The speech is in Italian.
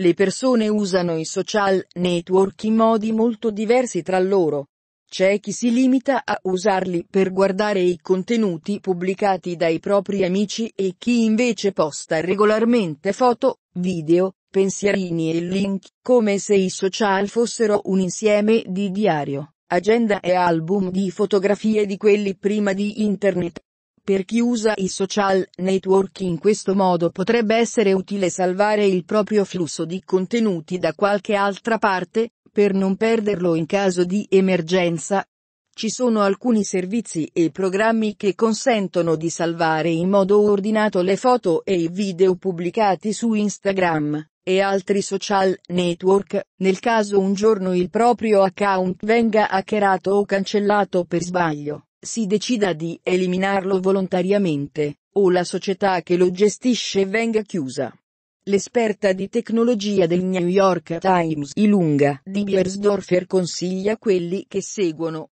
Le persone usano i social network in modi molto diversi tra loro. C'è chi si limita a usarli per guardare i contenuti pubblicati dai propri amici e chi invece posta regolarmente foto, video, pensierini e link, come se i social fossero un insieme di diario, agenda e album di fotografie di quelli prima di internet. Per chi usa i social network in questo modo potrebbe essere utile salvare il proprio flusso di contenuti da qualche altra parte, per non perderlo in caso di emergenza. Ci sono alcuni servizi e programmi che consentono di salvare in modo ordinato le foto e i video pubblicati su Instagram e altri social network, nel caso un giorno il proprio account venga hackerato o cancellato per sbaglio si decida di eliminarlo volontariamente, o la società che lo gestisce venga chiusa. L'esperta di tecnologia del New York Times Ilunga di Biersdorfer consiglia quelli che seguono